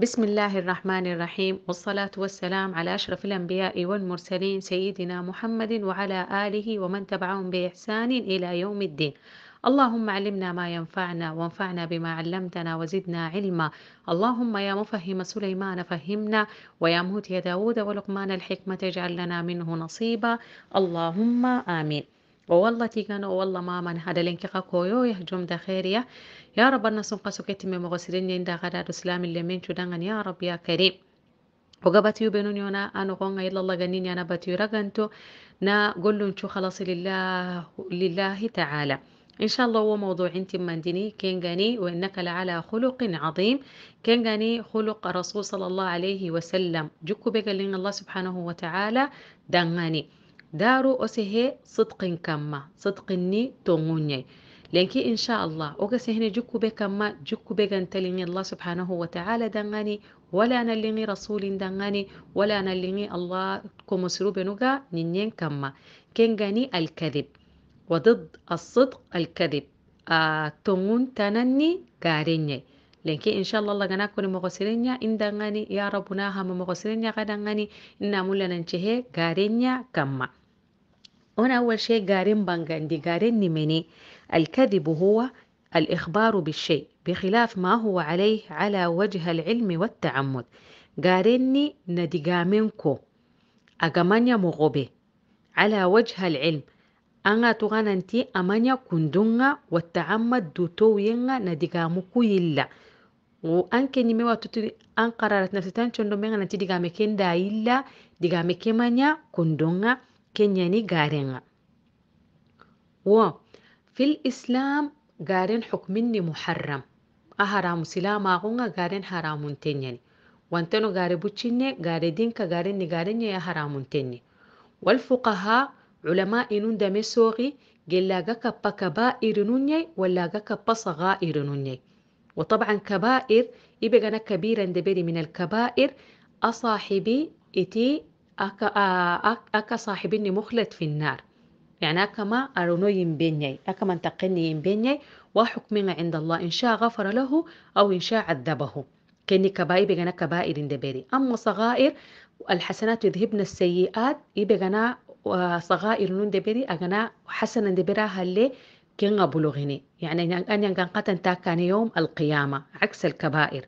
بسم الله الرحمن الرحيم والصلاة والسلام على أشرف الأنبياء والمرسلين سيدنا محمد وعلى آله ومن تبعهم بإحسان إلى يوم الدين اللهم علمنا ما ينفعنا وانفعنا بما علمتنا وزدنا علما اللهم يا مفهم سليمان فهمنا ويا يا داود ولقمان الحكمة اجعل لنا منه نصيبا اللهم آمين ووالله تيغانو والله ماما هدلين كيغا كويو يهجم دا خيريا يا رب أنا سنقصو كتمي مغسرين يندا غدا رسلام اللي من شدان يا رب يا كريم وقبتيو بنون يونا أنا قونا إلا الله غنين أنا بتيو رغنتو نا قلو انشو خلاص لله لله تعالى إن شاء الله هو موضوع انت كين كينغاني وإنك لعلى خلق عظيم كينغاني خلق رسول صلى الله عليه وسلم جكو بيقلين الله سبحانه وتعالى دانغاني دارو أسهي صدق كما صدق ني تونغوني لانكي إن شاء الله هنا جكو بكما جكو بغنتلين الله سبحانه وتعالى دنغاني ولا نلغي رسول دنغاني ولا نلغي الله كمسرو بنغا نينين كما كنغاني الكذب وضد الصدق الكذب آه تونغون تنني كاريني lenke inshallah allah gana ان mogosirenya يا ربنا هم hama mogosirenya kadangani ان mulla nanchehe garenya كما هنا أول شيء جارين بانجندي قارن مني الكذب هو الإخبار بالشيء بخلاف ما هو عليه على وجه العلم والتعمد قارني نديجامينكو أجمانيا مغوبي على وجه العلم أنا انتي أمانيا كندونغا والتعمد دوتوينغا نديجاموكو يلا وأن كني ميوا تتري أن قررت نفسي تنشندو ميغا نتي ديجامي كندا يلا ديجامي كمانيا كندونغا كنياني غارين و في الإسلام غارين حكمني محرم أهرام سلاما غنغا غارين حرام تنياني وانتنو غاري بوچيني قاري دينكا قارن نقارن يا حرام تني والفقهاء علماء إنون دمي سوغي جلاغا كبا كبائر نوني ولاغا كبا صغائر نوني وطبعا كبائر إبغانا كبيرا دبري من الكبائر أصاحبي إتي أكا, آه، أكا صاحبني مخلد في النار يعني أكا ما أرونو ينبيني ما انتقني ينبيني وحكمنا عند الله إن شاء غفر له أو إن شاء عذبه كني كبائر بغنا كبائر دبري أما صغائر الحسنات يذهبن السيئات يبغنا آه، صغائر نون دبيري أغنا حسنا دبراها اللي كن بلغني يعني أن ينقاتن تاكان يوم القيامة عكس الكبائر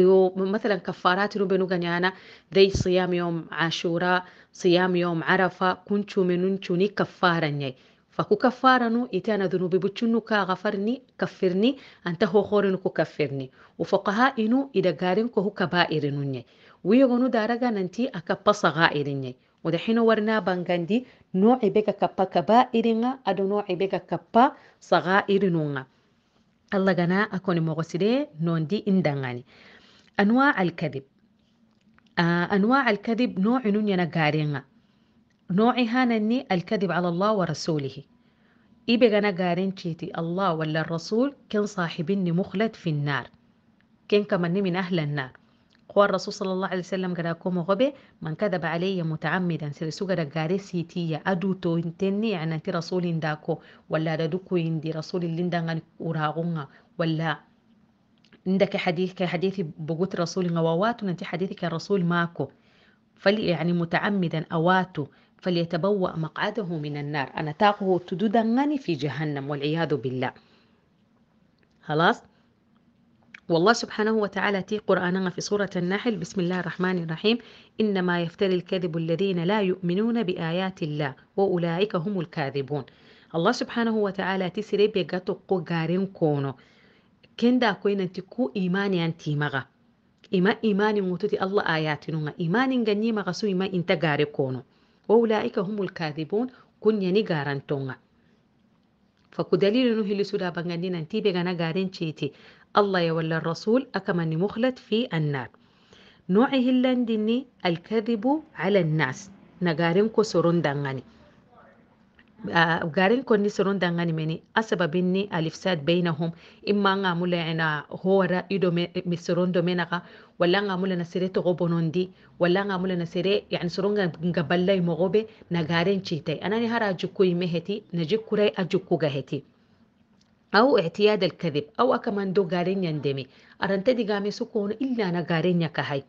ومثلا كفارات نبنو غنيانا ذي صيام يوم عاشوراء صيام يوم عرفة كنتو مننتوني كفارا فكو كفارنو إتانا ذنوبي بتشنو كغفرني كفرني أنت هو خورنو كفرني وفقهاء إنو إذا قارنكو هو كبائر نوني ويغنو دارغا ننتي أكبا صغائر نوني ودحين ورنا بانغاندي نوعي بيكا كبا كبائر أدو نوعي بيكا كبا صغائر نوني الله غنا أكون مغسده نوندي إندangani أنواع الكذب آه أنواع الكذب نوع ننينا قارنا نوعي هانني الكذب على الله ورسوله إيبقى غانا قارين تشيتي الله ولا الرسول كان صاحبين مخلد في النار كان كمان من أهل النار قوى الرسول صلى الله عليه وسلم قد أكون غبي من كذب علي متعمدا سرسو قد قاري سيتيا أدو تو انتني يعني رسول داكو ولا دكو اندي رسول اللي ندان وراغونا ولا عندك حديث كحديث بقوت رسول وواتو نتي حديث كرسول ماكو فلي يعني متعمدا أواتو فليتبوأ مقعده من النار أنا تاقه تدودا في جهنم والعياذ بالله خلاص والله سبحانه وتعالى تي قرآننا في سورة النحل بسم الله الرحمن الرحيم إنما يفتري الكذب الذين لا يؤمنون بآيات الله وأولئك هم الكاذبون الله سبحانه وتعالى تسري بيغتو قارن كونو kenda koynanti ku imaniyantimaga ima imanin wutoti allah ayatinunga imanin ganyimaga su ima inta gare kono waulaika humul kadibun kunyani garantonga faku dalilinu hilisuda bangandinan tibe gana garen ceti allah ya walla rasul akamani mukhlat fi annar نوعه اللندني الكذب على الناس نقارنكو سرون دنغني garin konni soron dangani meni asababin ni alifsad bainahum imma nga mula ina hora ido mi soron do menaka wala nga na sere to bonondi wala nga mula na soron na garin citai anani hara jukku meheti na jikkurai a heti أو اعتياد الكذب أو أكمن دو غارين يندمي أرنت دي غامي سكون إلا أنا غارين يكهي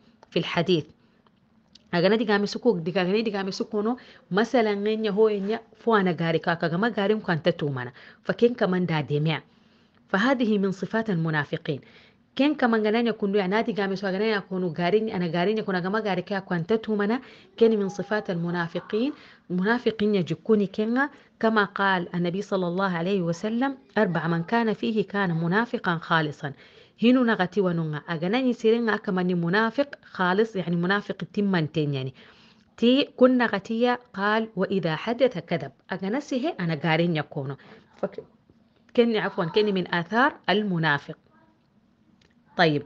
agana diga mi suku diga gane diga mi suku no masalan ngenya ho nya fo ana gari ka gama garin kwanta to mana fa ken kaman da de miya fa hadhihi min sifat al munafiqin ken kaman gananya kundu ya mi su so gananya kunu garin ana garin ya kuna gama gari ka kwanta to mana ken min sifat al munafiqin munafiqin ya jikuni kenga كما قال النبي صلى الله عليه وسلم أربع من كان فيه كان منافقا خالصا هينو نغتي ونونغا أغناني سيرينغا كما منافق خالص يعني منافق تمانتين يعني تي كن نغتي قال وإذا حدث كذب أغنسي هي أنا قارين يكونو كني عفوا كني من آثار المنافق طيب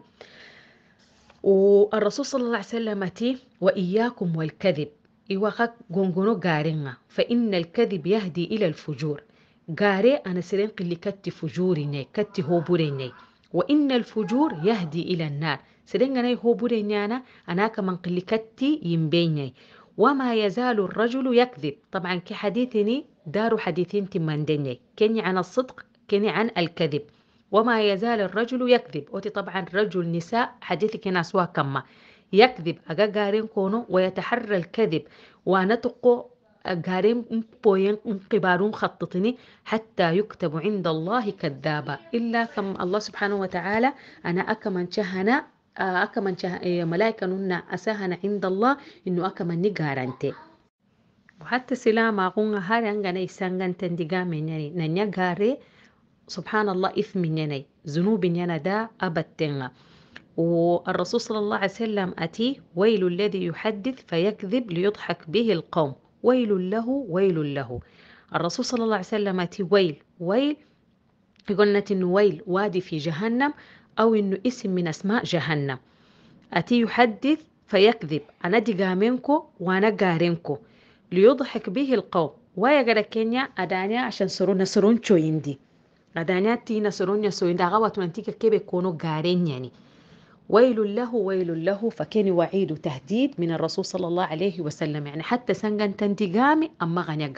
والرسول صلى الله عليه وسلم تي وإياكم والكذب إيواخك غونغونو غارينا فإن الكذب يهدي إلى الفجور غاري أنا سيرينغ قلي كتي فجوريني كتي هوبوريني وإن الفجور يهدي إلى النار سدنغني هو بورينيانا أناك من قلكتي ينبيني وما يزال الرجل يكذب طبعا كحديثني دار حديثين تمندني كني عن الصدق كني عن الكذب وما يزال الرجل يكذب أوتي طبعا رجل نساء حديثك ناسوا كما يكذب أجاجارين كونو ويتحرى الكذب ونتقو قارين بوين قبارون خططني حتى يكتب عند الله كذابا إلا كم الله سبحانه وتعالى أنا أكمن شهنا آه، أكمن شه إيه، ملائكة نونا أسهنا عند الله إنه أكمن نقارنتي وحتى سلامة قونا هاران غني سانغان تندقا من يعني نانيا غاري سبحان الله إثم يني ذنوب ينا دا أبتنغا والرسول صلى الله عليه وسلم أتي ويل الذي يحدث فيكذب ليضحك به القوم ويل له ويل له الرسول صلى الله عليه وسلم تي ويل ويل قلنا إنه ويل وادي في جهنم أو إنه اسم من أسماء جهنم أتي يحدث فيكذب أنا دي قامنكو وأنا قارنكو ليضحك به القوم ويا كينيا أدانيا عشان سرون سرون تشويندي أدانيا تي نسرون يسوين غوات منتيكا كيف يكونوا قارين يعني ويل له ويل له فكان وعيد تهديد من الرسول صلى الله عليه وسلم يعني حتى سنغن تندقامي أما غنى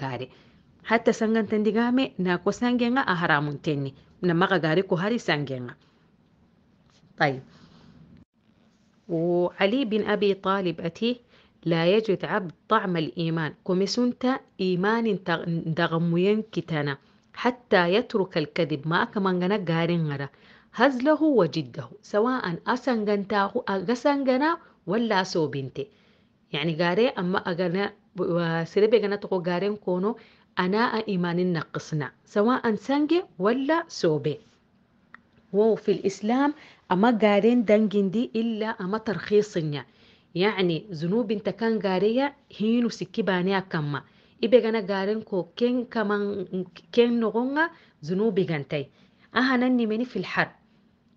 حتى سنغن تندقامي ناكو سنغن أهرام تني نما غاري كهاري سنغن طيب وعلي بن أبي طالب أتيه لا يجد عبد طعم الإيمان كمسنت إيمان دغموين كتانا حتى يترك الكذب ما أكمن غارين غرا هزله وجده سواء أسنغنتاه أغسنغنا ولا سو بنتي يعني غاري أما أغنى سربي غنى تقو قارين كونو أنا إيمان نقصنا سواء سنجي ولا سوبي وفي الإسلام أما غارين دنجن دي إلا أما ترخيصنا يعني زنوب انت كان غاريا هينو سكي كما إبقى أنا قارين كو كين كمان كين نغونا ذنوبي غنتي ahanani meni في الحرب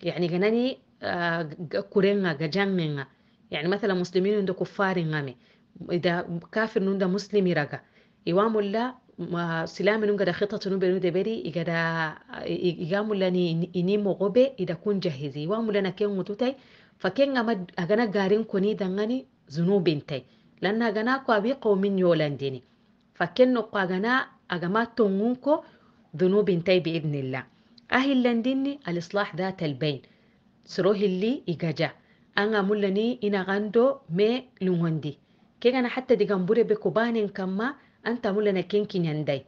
يعني جناني آه، كورينا جاننا يعني مثلا مسلمين عند كفار نامي إذا كافر نوندا مسلم رجع يوام الله سلام نوندا خطة نوندا نوندا بري إذا يقام الله إني مغبة إذا كون جاهز يوام الله نكين متوتي فكين أما أجانا جارين كوني دعني ذنوبين تي لأن أجانا قابي قومين يولانديني فكين نقا أجانا تونكو ذنوبين تي بإذن الله ahillandinni al-islah dhata al-bayn siro hilli igaja anga mullani ina gando me lungwandi kegana hatta digambure be kubanin kamma anta mullana kinkin yandai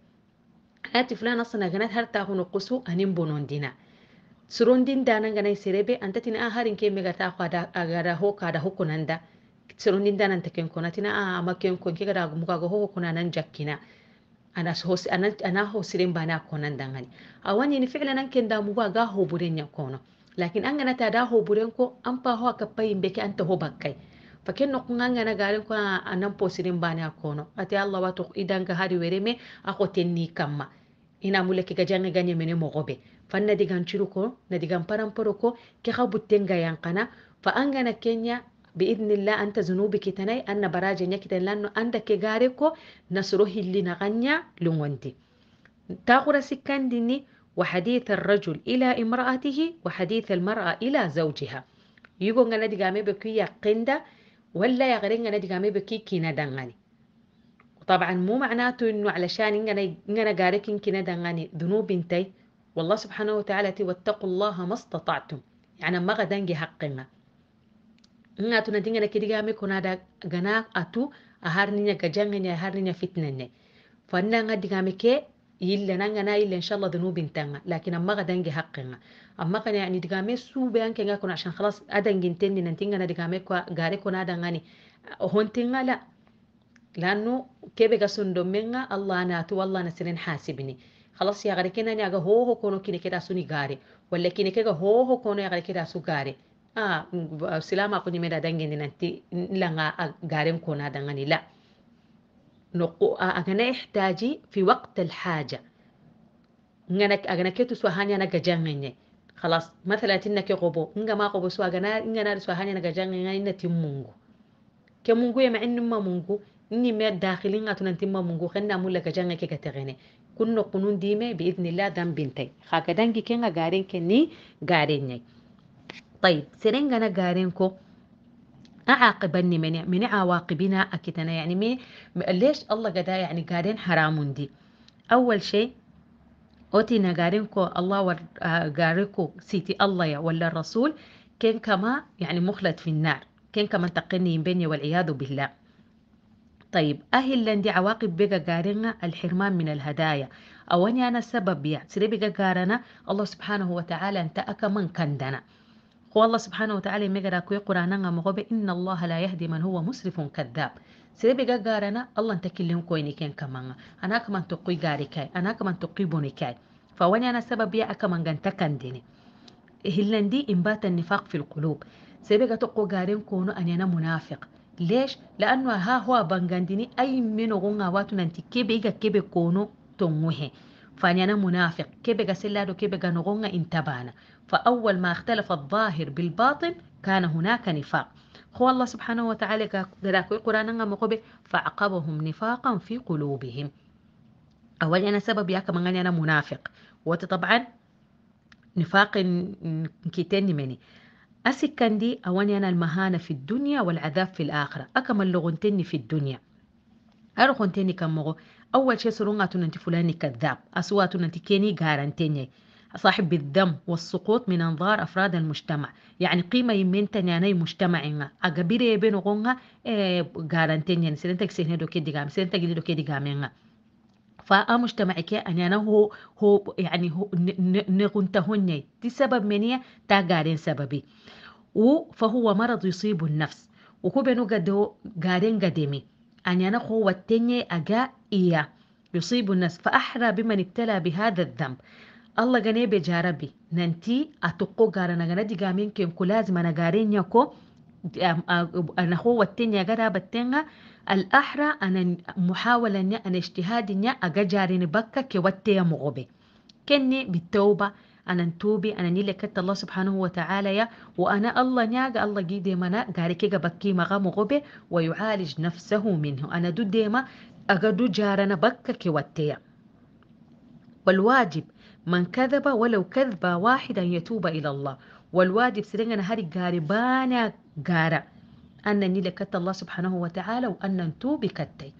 ati fulana sana ganat harta hono qusu anin bonondina surondin danan ganai serebe antatina a harin ke megata khada agara hukunanda jakkina ana hosiren bana konan dangani awan yini fi'lan an ken damu ba ga hoburen ya kono lakin an gana ta da hoburen ko an pa ho aka payin beke an ta ho bakkai faken no kun gana garin ko anan posiren bana kono ate allah wa to idan ga hari were me ako tenni kamma ina mulaki ga janga ganye mene mo gobe fanna digan ciruko na digan paramporo ko ke habutten ga yankana fa an gana kenya بإذن الله أنت ذنوبك تناي أنا براجع lanno لأنه أنت gare نصره اللي نغنيا لوندي تاخر سكان ديني وحديث الرجل إلى امرأته وحديث المرأة إلى زوجها يقول أنا قامي بكي قندا ولا يغرين أنا قامي بكي كينا دنغاني طبعا مو معناته انه علشان انا انا قارك كينا دنغاني ذنوب انتي والله سبحانه وتعالى واتقوا الله ما استطعتم يعني ما غدنجي حقنا nga tuna dinga na kidiga me kona da gana atu a harninya gajanga nya nga diga kee ke na yilla inshallah dhunubin tanga lakin amma ga dangi haqqinga nga la lannu kebe ga sundo allah na tu wallah na sirin hasibni khalas ya gare aga ho ho kono kine keda suni Aa isilaama aqoon yemmuu daandii inni naatti ila nga gaariin konnaa dhaqanila. Noqo aakanaa ixtaaji fi waqtii haaja. Akanakeetu haala na gajaan hin dhaqanala. Kanaaf ma talaatiin na ke qoboo? Inga ma qobootu aakanaadha haala na gajaan hin tin mungu. Kana mungu yaa ma inni mungu? Inni mees daakii inni ma mungu? Kan na muldha gajaan hin kun noqonni diimaa ba'ee dhaan binta. Gaakadannoo ke nga gaariin kan طيب سرنجنا جارينكو أعاقبني من من عواقبنا أكتنا يعني مي ليش الله قدا يعني قارين حرام دي أول شيء أوتي نقارنكو الله وقارنكو آه، سيتي الله يا ولا الرسول كان كما يعني مخلد في النار كان كما تقني بيني والعياذ بالله طيب أهلا دي عواقب بيجا قارنا الحرمان من الهدايا او أنا سبب يا سري بيجا قارنا الله سبحانه وتعالى أنت أكا من كندنا هو الله سبحانه وتعالى مجرى كوي قرانا مغوبة إن الله لا يهدي من هو مسرف كذاب سيبقى قارنا الله انتكلم كويني كين كمان أنا كمان تقوي قاركاي أنا كمان تقوي بونيكاي فواني أنا سبب بيا أكمان غنتكن ديني هلن دي إنبات النفاق في القلوب سيبقى تقو قارن كونو أني أنا منافق ليش؟ لأنه ها هو بانغانديني أي منو غنغاواتو ننتي كيبيغا كيبي كونو تنوهي فاني أنا منافق كيبقى سلادو بقى نغونغا انتبانا فأول ما اختلف الظاهر بالباطن كان هناك نفاق هو الله سبحانه وتعالى كدراكو قرانا مقبه فعقبهم نفاقا في قلوبهم اولا أنا سبب ياك من أنا منافق وطبعا نفاق كيتين مني أسكن دي أواني أنا المهانة في الدنيا والعذاب في الآخرة أكمل لغنتني في الدنيا أرغنتني كمغو أول شيء سرونا أنت فلاني كذاب اسوا أنت كيني جارنتيني صاحب الدم والسقوط من أنظار أفراد المجتمع يعني قيمة من تنياني مجتمعنا أقبيري غونا إيه جارنتيني يعني سيرنتك سيهندو كيدي جام سيرنتك ديدو كيدي مجتمعك ان يعني هو هو يعني هو نغنتهني دي سبب منية تاقارين سببي وفهو مرض يصيب النفس وكو بينو قدو قارين قدمي أن ينقو والتنية أجاء إياه يصيب الناس فأحرى بمن ابتلى بهذا الذنب الله جنيه بجاربي ننتي أتقو جارنا جندي جامين كم كلازم أنا جارين يكو أنا هو التنيا جرب التنيا الأحرى أنا محاولة أن اجتهاد أن أجارين بكا كي واتي مغبي كني بالتوبة انا نتوبي انا نيلي كت الله سبحانه وتعالى يا وانا الله نياق الله جي ديما نا غاري كيغا بكي مغامو غوبي ويعالج نفسه منه انا دو ديما اغدو جارنا بكا واتيا والواجب من كذب ولو كذبة واحدا يتوب إلى الله والواجب أنا هاري قاربانا غارا أن نيلي كت الله سبحانه وتعالى وأن نتوبي كتي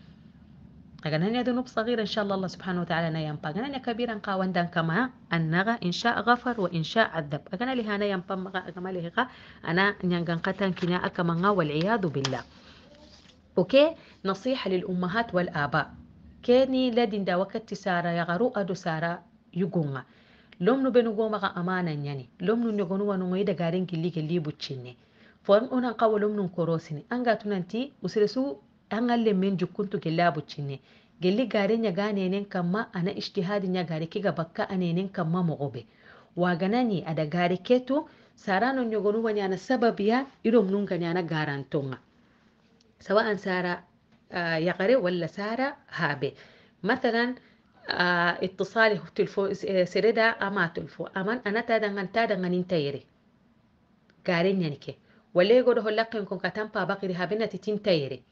قالنا غنانيا ذنوب صغير إن شاء الله الله سبحانه وتعالى نا نيامبا غنانيا كبيرا قاوان دان كما أنغا إن شاء غفر وإن شاء عذب أغنى لها نيامبا مغا أغمى لها أنا نيان قتان كنا أكما والعياذ بالله أوكي نصيحة للأمهات والآباء كيني لدين دا وقت سارة يغرو أدو سارة يقونا لوم نو نبنو قوما أمانا يعني لوم نو ونو ونويدا غارين كلي كلي بوتشيني فورم أنا قاولوم نكوروسيني أنغا تنانتي وسرسو ɗan alle min jukkuntu gella cinne gelli gare gane nen kamma ana ijtihadi nyagare kiga bakka anenen kamma wa waganani ada gare ketu sarano nyogonu wanyana sababiya mununga nunga nyana garantonga sawa an sara ya gare wala sara haabe mathalan اتصالي تلفون سردا اما تلفون امان ta تادنغن تادنغن انتيري غارين gare nya nike wale godo كون kon katampa bakiri هابنا تتين تيري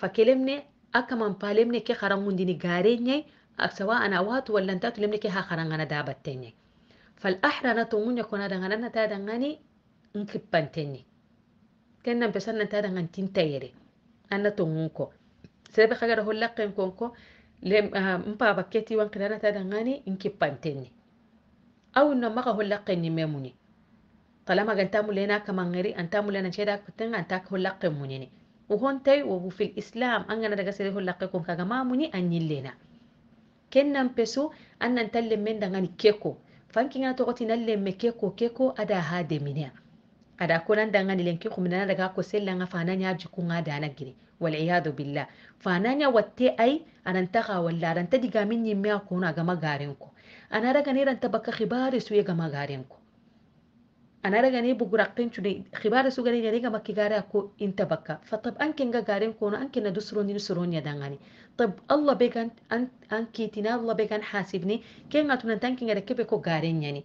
فكلمنا أكمن بالمني كي خرنغون ديني غاريني سواء أنا وات ولا انتاتو لمني كي ها دابت تاني فالأحرى نتومون يكون هذا غاني تادنغاني تاني كنا بسنا تادنغان تنتيري أنا تومونكو سيبي خغير هو لقين كونكو لم آه، مبا بكيتي وان كنا غاني تادنغاني تاني أو إنه مغا هو لقين ميموني طالما كنتامو لنا كمان غيري أنتامو لنا شيدا كتن أنتاك هو لقين مونيني wohontay wobu fil islam an gana daga sere holla ko kaga mamuni an yillena kennan peso an nan talle dangan daga ni keko fanki ngana to goti nalle me keko keko ada ha de minya ada ko nan daga ni lenki ko minana daga ko sella nga fana nya ji ko ngada gire wal iyadu billah fana nya watte ai anan taga walla ran ta diga min yimme ko na ga ko ana daga ne ran ta baka khibari su ya ga ko anaragani bugurakkinchuni khibara sugani ganiga makkigare ako inta bakka fatab ankenga garen kono ankena dusroni nusuroni dangani طب الله بيغان كيتنا الله بيغان حاسبني كين اتنا تانكين ركبه كو غارين يعني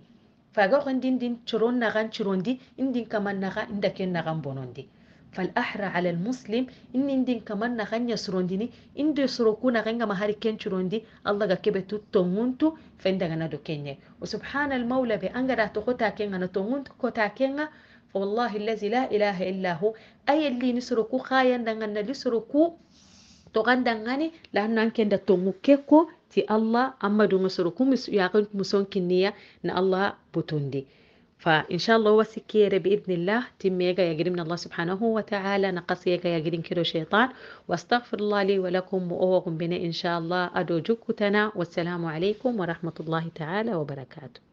فاغو خندين دين شرون نغان چرون دي دين كمان نغا اندكين نغان بونون دي فالأحرى على المسلم إن إندين كمان نغني سرونديني إندو سروكونا غنغا مهاري كين شروندي الله غكبه تونغونتو فإندا غنا دو كيني وسبحان المولى بأنغرا تخوتا كينغا نتونغونتو كوتا كينغا فوالله الذي لا إله إلا هو أي اللي نسركو خايا دعنا نسركو تغن دعاني لأنه أنكن دتومو كيكو تي الله أما دو نسروكو مس يعقل مسون كنية نا الله بوتوندي فإن شاء الله سكيره بإذن الله تميغا يا يقرمنا الله سبحانه وتعالى نقص يا يقرم كيلو شيطان واستغفر الله لي ولكم وأوغم بنا إن شاء الله أدو جكتنا والسلام عليكم ورحمة الله تعالى وبركاته